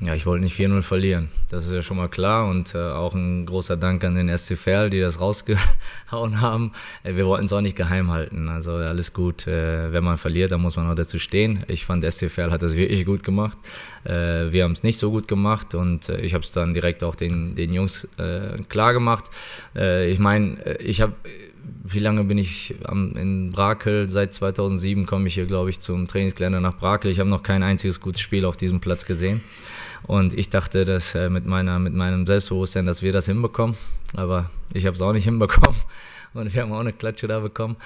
Ja, ich wollte nicht 4-0 verlieren. Das ist ja schon mal klar. Und äh, auch ein großer Dank an den SC Verl, die das rausgehauen haben. Äh, wir wollten es auch nicht geheim halten. Also alles gut. Äh, wenn man verliert, dann muss man auch dazu stehen. Ich fand, SC Verl hat das wirklich gut gemacht. Äh, wir haben es nicht so gut gemacht. Und äh, ich habe es dann direkt auch den, den Jungs äh, klar gemacht. ich meine, ich habe wie lange bin ich am, in Brakel? Seit 2007 komme ich hier, glaube ich, zum Trainingsgelände nach Brakel. Ich habe noch kein einziges gutes Spiel auf diesem Platz gesehen. Und ich dachte, dass äh, mit, meiner, mit meinem Selbstbewusstsein, dass wir das hinbekommen. Aber ich habe es auch nicht hinbekommen. Und wir haben auch eine Klatsche da bekommen.